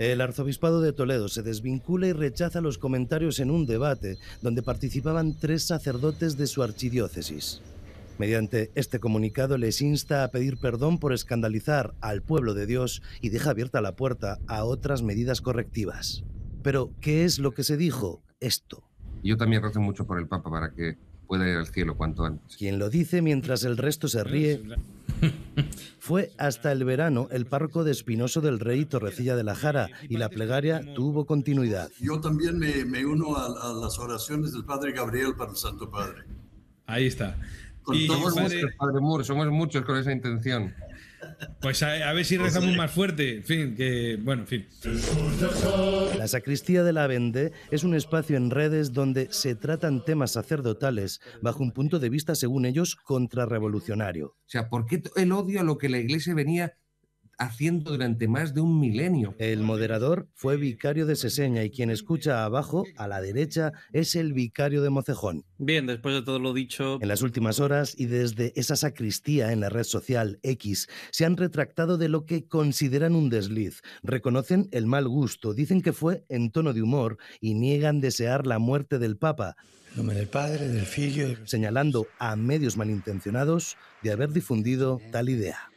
El arzobispado de Toledo se desvincula y rechaza los comentarios en un debate donde participaban tres sacerdotes de su archidiócesis. Mediante este comunicado les insta a pedir perdón por escandalizar al pueblo de Dios y deja abierta la puerta a otras medidas correctivas. Pero, ¿qué es lo que se dijo? Esto. Yo también rezo mucho por el Papa para que pueda ir al cielo cuanto antes. Quien lo dice mientras el resto se ríe fue hasta el verano el párroco de Espinoso del Rey Torrecilla de la Jara y la plegaria tuvo continuidad. Yo también me, uno a, las oraciones del Padre Gabriel para el Santo Padre. Ahí está. somos muchos con esa intención. Pues a, ver si rezamos más fuerte. En fin, que. Bueno, en fin. La sacristía de la Vende es un espacio en redes donde se tratan temas sacerdotales bajo un punto de vista, según ellos, contrarrevolucionario. O sea, ¿por qué el odio a lo que la iglesia venía haciendo durante más de un milenio. El moderador fue vicario de Seseña y quien escucha abajo, a la derecha, es el vicario de Mocejón. Bien, después de todo lo dicho... En las últimas horas y desde esa sacristía en la red social X, se han retractado de lo que consideran un desliz, reconocen el mal gusto, dicen que fue en tono de humor y niegan desear la muerte del Papa. nombre del Padre, del Hijo. Señalando a medios malintencionados de haber difundido tal idea.